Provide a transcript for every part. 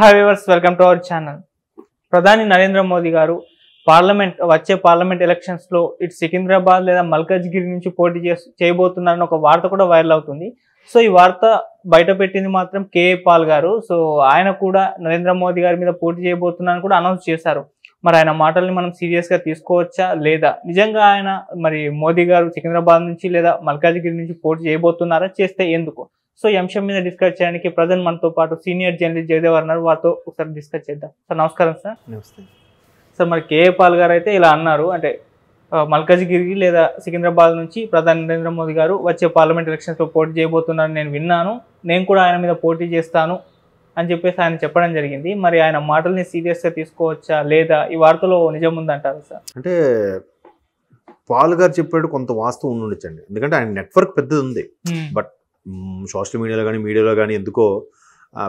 Hi viewers welcome to our channel ప్రధాని నరేంద్ర మోదీ గారు parliament వచ్చే పార్లమెంట్ ఎలక్షన్స్లో ఇటు సికింద్రాబాద్ లేదా మల్కాజ్గిరి నుంచి పోటీ చేయబోతున్నారని ఒక వార్త కూడా వైరల్ అవుతుంది సో ఈ వార్త బయట పెట్టింది మాత్రం కేఏ పాల్ గారు సో ఆయన కూడా నరేంద్ర మోదీ గారి మీద పోటీ చేయబోతున్నారని కూడా అనౌన్స్ చేశారు మరి ఆయన మాటల్ని మనం సీరియస్గా తీసుకోవచ్చా లేదా నిజంగా ఆయన మరి మోదీ గారు సికింద్రాబాద్ నుంచి లేదా మల్కాజ్గిరి నుంచి పోటీ చేయబోతున్నారా చేస్తే ఎందుకు సో ఈ అంశం మీద డిస్కస్ చేయడానికి ప్రజెంట్ మనతో పాటు సీనియర్ జర్నలిస్ట్ జయదేవ్ అన్నారు వారితో ఒకసారి డిస్కస్ చేద్దాం సార్ నమస్కారం సార్ నమస్తే సార్ మరి కేఏ పాల్ గారు అయితే ఇలా అన్నారు అంటే మల్కజ్గిరి లేదా సికింద్రాబాద్ నుంచి ప్రధాని నరేంద్ర మోదీ గారు వచ్చే పార్లమెంట్ ఎలక్షన్స్లో పోటీ చేయబోతున్నారని నేను విన్నాను నేను కూడా ఆయన మీద పోటీ చేస్తాను అని చెప్పేసి ఆయన చెప్పడం జరిగింది మరి ఆయన మాటల్ని సీరియస్గా తీసుకోవచ్చా లేదా ఈ వార్తలో నిజం ఉందంటారు సార్ అంటే పాల్ గారు చెప్పాడు కొంత వాస్తవం ఉండొచ్చండి ఎందుకంటే ఆయన నెట్వర్క్ పెద్దది ఉంది బట్ సోషల్ మీడియాలో కానీ మీడియాలో కానీ ఎందుకో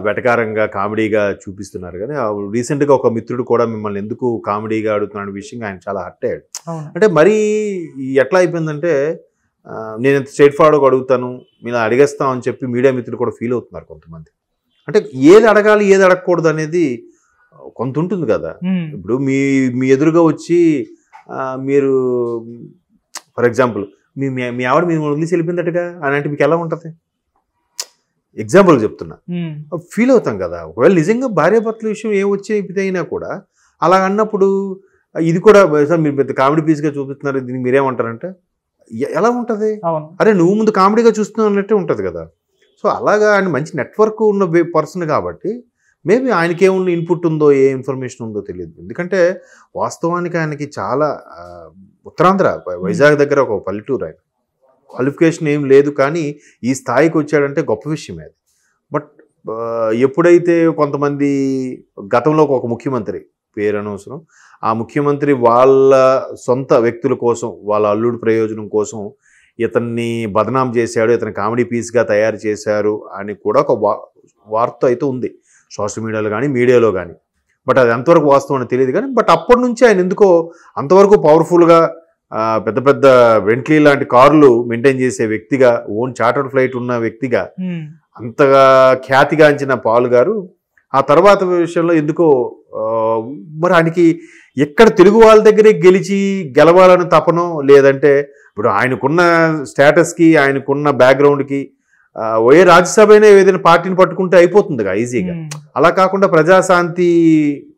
వెటకారంగా కామెడీగా చూపిస్తున్నారు కానీ రీసెంట్గా ఒక మిత్రుడు కూడా మిమ్మల్ని ఎందుకు కామెడీగా అడుగుతున్నాడు విషయం ఆయన చాలా హర్ట్ అయ్యాడు అంటే మరీ ఎట్లా అయిపోయిందంటే నేను ఎంత స్ట్రైట్ ఫార్వర్డ్గా అడుగుతాను మీరు అడిగేస్తాం అని చెప్పి మీడియా మిత్రుడు కూడా ఫీల్ అవుతున్నారు కొంతమంది అంటే ఏది అడగాలి ఏది అడగకూడదు అనేది కొంత ఉంటుంది కదా ఇప్పుడు మీ మీ ఎదురుగా వచ్చి మీరు ఫర్ ఎగ్జాంపుల్ మీ మీ ఆవిడ మీ వదిలేసి వెళ్ళిపోయిందట్టుగా అని అంటే మీకు ఎలా ఉంటుంది ఎగ్జాంపుల్ చెప్తున్నా ఫీల్ అవుతాం కదా ఒకవేళ నిజంగా భర్తల విషయం ఏ వచ్చే అయినా కూడా అలా అన్నప్పుడు ఇది కూడా మీరు పెద్ద కామెడీ పీస్గా చూపిస్తున్నారు దీన్ని మీరేమంటారంటే ఎలా ఉంటుంది అరే నువ్వు ముందు కామెడీగా చూస్తున్నావు అన్నట్టే ఉంటుంది కదా సో అలాగా ఆయన మంచి నెట్వర్క్ ఉన్న పర్సన్ కాబట్టి మేబీ ఆయనకి ఏమున్న ఇన్పుట్ ఉందో ఏ ఇన్ఫర్మేషన్ ఉందో తెలియదు ఎందుకంటే వాస్తవానికి ఆయనకి చాలా ఉత్తరాంధ్ర వైజాగ్ దగ్గర ఒక పల్లెటూరు ఆయన క్వాలిఫికేషన్ ఏం లేదు కానీ ఈ స్థాయికి వచ్చాడంటే గొప్ప విషయమే అది బట్ ఎప్పుడైతే కొంతమంది గతంలో ఒక ముఖ్యమంత్రి పేరు అనవసరం ఆ ముఖ్యమంత్రి వాళ్ళ సొంత వ్యక్తుల కోసం వాళ్ళ అల్లుడు ప్రయోజనం కోసం ఇతన్ని బదనాం చేశాడు ఇతని కామెడీ పీస్గా తయారు చేశారు అని కూడా ఒక వార్త అయితే ఉంది సోషల్ మీడియాలో కానీ మీడియాలో కానీ బట్ అది ఎంతవరకు వాస్తవం అని తెలియదు కానీ బట్ అప్పటి నుంచి ఆయన ఎందుకో అంతవరకు పవర్ఫుల్గా పెద్ద పెద్ద వెంట్లీ లాంటి కార్లు మెయింటైన్ చేసే వ్యక్తిగా ఓన్ చార్టర్డ్ ఫ్లైట్ ఉన్న వ్యక్తిగా అంతగా ఖ్యాతిగాంచిన పాల్ గారు ఆ తర్వాత విషయంలో ఎందుకో మరి ఆయనకి ఎక్కడ తెలుగు వాళ్ళ దగ్గరే గెలిచి గెలవాలని తపనో లేదంటే ఇప్పుడు ఆయనకున్న స్టేటస్కి ఆయనకున్న బ్యాక్గ్రౌండ్కి ఏ రాజ్యసభ ఏదైనా పార్టీని పట్టుకుంటే అయిపోతుంది ఈజీగా అలా కాకుండా ప్రజాశాంతి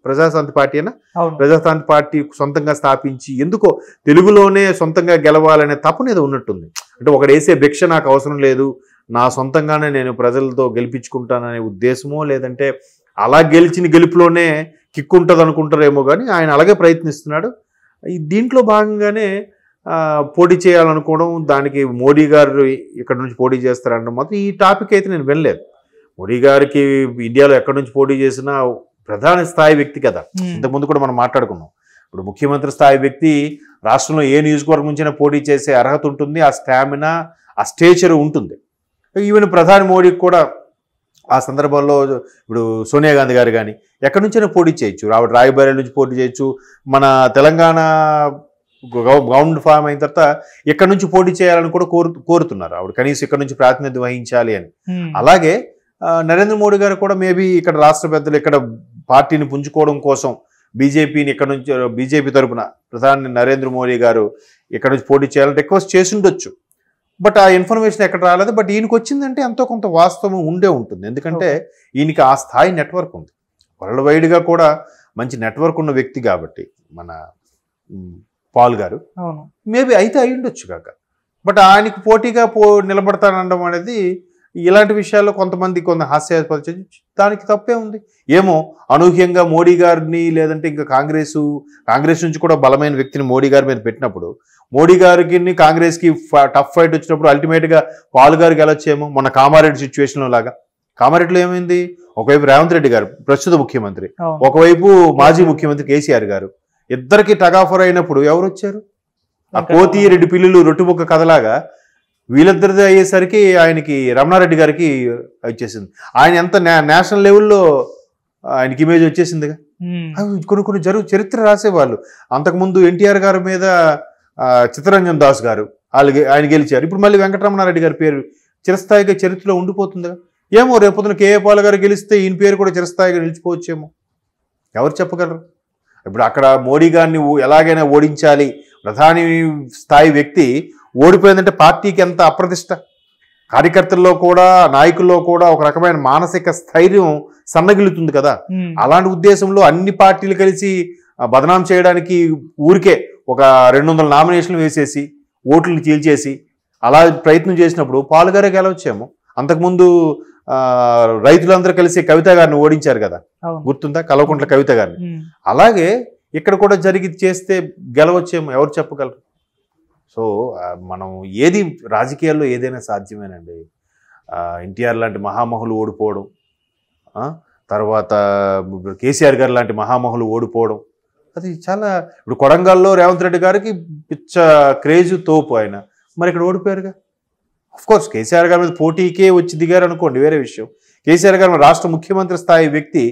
ప్రజాశాంతి పార్టీ అయినా ప్రజాశాంతి పార్టీ సొంతంగా స్థాపించి ఎందుకో తెలుగులోనే సొంతంగా గెలవాలనే తపనేది ఉన్నట్టుంది అంటే ఒకడు వేసే భిక్ష నాకు అవసరం లేదు నా సొంతంగానే నేను ప్రజలతో గెలిపించుకుంటాననే ఉద్దేశమో లేదంటే అలా గెలిచిన గెలుపులోనే కిక్కుంటుంది అనుకుంటారేమో కానీ ఆయన అలాగే ప్రయత్నిస్తున్నాడు దీంట్లో భాగంగానే పోటీ చేయాలనుకోవడం దానికి మోడీ గారు ఇక్కడ నుంచి పోటీ చేస్తారంటే మాత్రం ఈ టాపిక్ అయితే నేను వినలేదు మోడీ గారికి ఇండియాలో ఎక్కడి నుంచి పోటీ చేసినా ప్రధాన స్థాయి వ్యక్తి కదా hmm. ఇంతకుముందు కూడా మనం మాట్లాడుకున్నాం ఇప్పుడు ముఖ్యమంత్రి స్థాయి వ్యక్తి రాష్ట్రంలో ఏ నియోజకవర్గం నుంచైనా పోటీ చేసే అర్హత ఉంటుంది ఆ స్టామినా ఆ స్టేచర్ ఉంటుంది ఈవెన్ ప్రధాని మోడీకి కూడా ఆ సందర్భంలో ఇప్పుడు సోనియా గాంధీ గారు కానీ ఎక్కడి నుంచైనా పోటీ చేయొచ్చు రాబట్ రాయబరేలి నుంచి పోటీ చేయొచ్చు మన తెలంగాణ గ్రౌండ్ ఫామ్ అయిన తర్వాత ఎక్కడి నుంచి పోటీ చేయాలని కూడా కోరు కోరుతున్నారు ఆవిడ కనీసం ఇక్కడ నుంచి ప్రాతినిధ్యం వహించాలి అని hmm. అలాగే నరేంద్ర మోడీ గారు కూడా మేబీ ఇక్కడ రాష్ట్ర పెద్దలు ఇక్కడ పార్టీని పుంజుకోవడం కోసం బీజేపీని ఇక్కడ నుంచి బీజేపీ తరఫున ప్రధాని నరేంద్ర మోడీ గారు ఇక్కడ నుంచి పోటీ చేయాలని రిక్వెస్ట్ చేసి ఉండొచ్చు బట్ ఆ ఇన్ఫర్మేషన్ ఎక్కడ రాలేదు బట్ ఈయనకి వచ్చిందంటే ఎంతో కొంత వాస్తవం ఉండే ఉంటుంది ఎందుకంటే ఈయనకి ఆ స్థాయి నెట్వర్క్ ఉంది వరల్డ్ వైడ్గా కూడా మంచి నెట్వర్క్ ఉన్న వ్యక్తి కాబట్టి మన పాల్ గారు మేబీ అయితే అయ్యుండొచ్చు ఉండొచ్చు కాక బట్ ఆయనకి పోటీగా పో నిలబడతానడం అనేది ఇలాంటి విషయాల్లో కొంతమంది కొంత హాస్యాస్పద దానికి తప్పే ఉంది ఏమో అనూహ్యంగా మోడీ గారిని లేదంటే ఇంకా కాంగ్రెస్ కాంగ్రెస్ నుంచి కూడా బలమైన వ్యక్తిని మోడీ గారి మీద పెట్టినప్పుడు మోడీ గారికి కాంగ్రెస్కి టఫ్ ఫైట్ వచ్చినప్పుడు అల్టిమేట్గా పాల్ ఎలా వచ్చేమో మొన్న కామారెడ్డి సిచ్యువేషన్లో లాగా కామారెడ్డిలో ఏమైంది ఒకవైపు రేవంత్ రెడ్డి గారు ప్రస్తుత ముఖ్యమంత్రి ఒకవైపు మాజీ ముఖ్యమంత్రి కేసీఆర్ గారు ఇద్దరికి టగాఫర్ అయినప్పుడు ఎవరు వచ్చారు ఆ కోతి రెండు పిల్లులు రొట్టుముక్క కథలాగా వీళ్ళిద్దరిది అయ్యేసరికి ఆయనకి రమణారెడ్డి గారికి వచ్చేసింది ఆయన ఎంత నేషనల్ లెవెల్లో ఆయనకి ఇమేజ్ వచ్చేసిందిగా కొన్ని కొన్ని జరుగు చరిత్ర రాసేవాళ్ళు అంతకుముందు ఎన్టీఆర్ గారి మీద చిత్తరంజన్ దాస్ గారు వాళ్ళు ఆయన గెలిచారు ఇప్పుడు మళ్ళీ వెంకటరమణారెడ్డి గారి పేరు చిరస్థాయిగా చరిత్రలో ఉండిపోతుందిగా ఏమో రేపొద్దున కేఏ పాల్ గారు గెలిస్తే ఈయన పేరు కూడా చిరస్థాయిగా నిలిచిపోవచ్చేమో ఎవరు చెప్పగలరు ఇప్పుడు అక్కడ మోడీ గారిని ఎలాగైనా ఓడించాలి ప్రధాని స్థాయి వ్యక్తి ఓడిపోయిందంటే పార్టీకి ఎంత అప్రతిష్ట కార్యకర్తల్లో కూడా నాయకుల్లో కూడా ఒక రకమైన మానసిక స్థైర్యం సన్నగిలుతుంది కదా అలాంటి ఉద్దేశంలో అన్ని పార్టీలు కలిసి బదనాం చేయడానికి ఊరికే ఒక రెండు వందల నామినేషన్లు వేసేసి ఓట్లు చీల్చేసి అలా ప్రయత్నం చేసినప్పుడు పాలుగారే గెలవచ్చేమో అంతకుముందు రైతులందరూ కలిసి కవిత గారిని ఓడించారు కదా గుర్తుందా కలవకుంట్ల కవిత గారిని అలాగే ఇక్కడ కూడా జరిగి చేస్తే గెలవచ్చేమో ఎవరు చెప్పగలరు సో మనం ఏది రాజకీయాల్లో ఏదైనా సాధ్యమేనండి ఎన్టీఆర్ లాంటి మహామహులు ఓడిపోవడం తర్వాత కేసీఆర్ గారు లాంటి మహామహులు ఓడిపోవడం అది చాలా ఇప్పుడు కొడంగల్లో రేవంత్ రెడ్డి గారికి పిచ్చ క్రేజ్ తోపు ఆయన మరి ఇక్కడ ఓడిపోయారుగా కోర్స్ కేసీఆర్ గారి మీద పోటీకే వచ్చి దిగారు అనుకోండి వేరే విషయం కేసీఆర్ గారు రాష్ట్ర ముఖ్యమంత్రి స్థాయి వ్యక్తి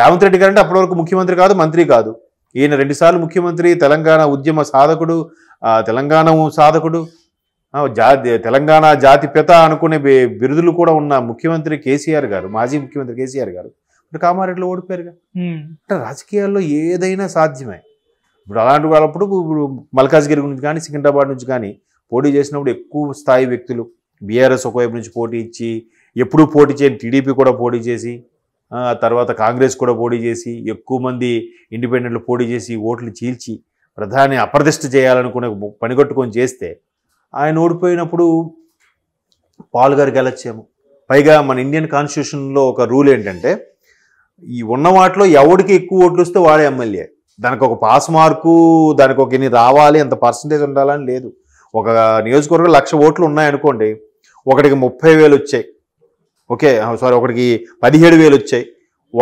రేవంత్ రెడ్డి గారు అంటే అప్పటివరకు ముఖ్యమంత్రి కాదు మంత్రి కాదు ఈయన రెండుసార్లు ముఖ్యమంత్రి తెలంగాణ ఉద్యమ సాధకుడు తెలంగాణ సాధకుడు జా తెలంగాణ జాతి అనుకునే బిరుదులు కూడా ఉన్న ముఖ్యమంత్రి కేసీఆర్ గారు మాజీ ముఖ్యమంత్రి కేసీఆర్ గారు ఇప్పుడు కామారెడ్డిలో ఓడిపోయారుగా అంటే రాజకీయాల్లో ఏదైనా సాధ్యమే ఇప్పుడు అలాంటి వాళ్ళప్పుడు ఇప్పుడు మల్కాజ్గిరి నుంచి కానీ సికింద్రాబాద్ నుంచి కానీ పోటీ చేసినప్పుడు ఎక్కువ స్థాయి వ్యక్తులు బీఆర్ఎస్ ఒకవైపు నుంచి పోటీ ఇచ్చి ఎప్పుడూ పోటీ చేయని టీడీపీ కూడా పోటీ చేసి తర్వాత కాంగ్రెస్ కూడా పోటీ చేసి ఎక్కువ మంది ఇండిపెండెంట్లు పోటీ చేసి ఓట్లు చీల్చి ప్రధాని అప్రతిష్ట చేయాలనుకునే పనిగట్టుకొని చేస్తే ఆయన ఓడిపోయినప్పుడు పాల్ గారు గెలచ్చాము పైగా మన ఇండియన్ కాన్స్టిట్యూషన్లో ఒక రూల్ ఏంటంటే ఈ ఉన్న వాటిలో ఎవడికి ఎక్కువ ఓట్లు వస్తే వాడే ఎమ్మెల్యే దానికి ఒక పాస్ మార్కు దానికి ఒక ఇన్ని రావాలి అంత పర్సంటేజ్ ఉండాలని లేదు ఒక నియోజకవర్గం లక్ష ఓట్లు ఉన్నాయనుకోండి ఒకటికి ముప్పై వేలు వచ్చాయి ఓకే సారీ ఒకటికి పదిహేడు వేలు వచ్చాయి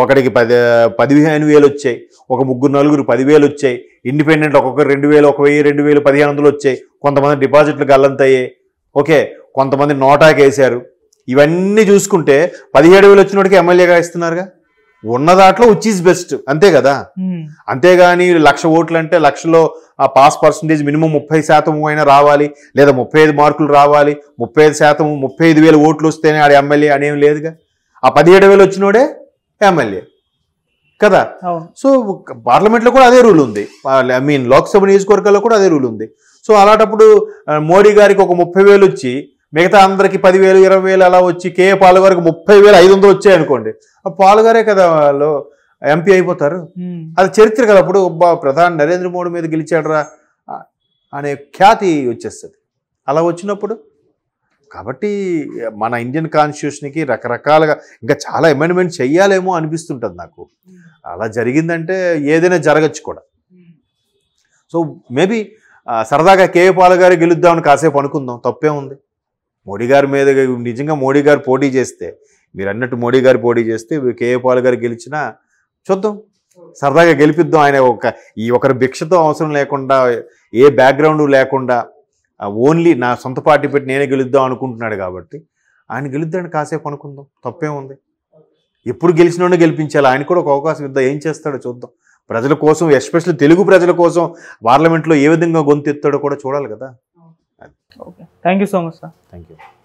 ఒకటికి పది పదిహేను వేలు వచ్చాయి ఒక ముగ్గురు నలుగురు పదివేలు వచ్చాయి ఇండిపెండెంట్ ఒక్కొక్కరు రెండు వేలు ఒక వెయ్యి రెండు వేలు పదిహేను వందలు వచ్చాయి కొంతమంది డిపాజిట్లు గల్లంతయ్యాయి ఓకే కొంతమంది నోటాకి ఇవన్నీ చూసుకుంటే పదిహేడు వేలు వచ్చినోడికి ఎమ్మెల్యేగా ఇస్తున్నారుగా ఉన్న దాంట్లో ఈస్ బెస్ట్ అంతే కదా hmm. అంతేగాని లక్ష ఓట్లు అంటే లక్షలో ఆ పాస్ పర్సంటేజ్ మినిమం ముప్పై శాతం అయినా రావాలి లేదా ముప్పై ఐదు మార్కులు రావాలి ముప్పై ఐదు శాతం ముప్పై ఐదు వేలు ఓట్లు వస్తేనే ఆడ ఎమ్మెల్యే అనేం లేదుగా ఆ పదిహేడు వేలు వచ్చినోడే ఎమ్మెల్యే కదా సో పార్లమెంట్లో కూడా అదే రూల్ ఉంది ఐ మీన్ లోక్సభ నియోజకవర్గాల్లో కూడా అదే రూల్ ఉంది సో అలాంటప్పుడు మోడీ గారికి ఒక ముప్పై వేలు వచ్చి మిగతా అందరికి పదివేలు ఇరవై వేలు అలా వచ్చి కే పాలుగారికి ముప్పై వేలు ఐదు వందలు వచ్చాయి అనుకోండి ఆ పాలుగారే కదా వాళ్ళు ఎంపీ అయిపోతారు అది చరిత్ర కదా అప్పుడు ప్రధాని నరేంద్ర మోడీ మీద గెలిచాడరా అనే ఖ్యాతి వచ్చేస్తుంది అలా వచ్చినప్పుడు కాబట్టి మన ఇండియన్ కాన్స్టిట్యూషన్కి రకరకాలుగా ఇంకా చాలా అమెండ్మెంట్ చెయ్యాలేమో అనిపిస్తుంటుంది నాకు అలా జరిగిందంటే ఏదైనా జరగచ్చు కూడా సో మేబీ సరదాగా కేఏ పాల్ గారు గెలుద్దామని కాసేపు అనుకుందాం తప్పే ఉంది మోడీ గారి మీద నిజంగా మోడీ గారు పోటీ చేస్తే మీరు అన్నట్టు మోడీ గారు పోటీ చేస్తే కేఏ పాల్ గారు గెలిచినా చూద్దాం సరదాగా గెలిపిద్దాం ఆయన ఒక ఈ ఒకరి భిక్షతో అవసరం లేకుండా ఏ బ్యాక్గ్రౌండ్ లేకుండా ఓన్లీ నా సొంత పార్టీ పెట్టి నేనే గెలుద్దాం అనుకుంటున్నాడు కాబట్టి ఆయన గెలుద్దాన్ని కాసేపు అనుకుందాం తప్పే ఉంది ఎప్పుడు గెలిచినోడే గెలిపించాలి ఆయన కూడా ఒక అవకాశం ఇద్దాం ఏం చేస్తాడో చూద్దాం ప్రజల కోసం ఎస్పెషల్లీ తెలుగు ప్రజల కోసం పార్లమెంట్లో ఏ విధంగా గొంతెత్తాడో కూడా చూడాలి కదా okay thank you so much sir thank you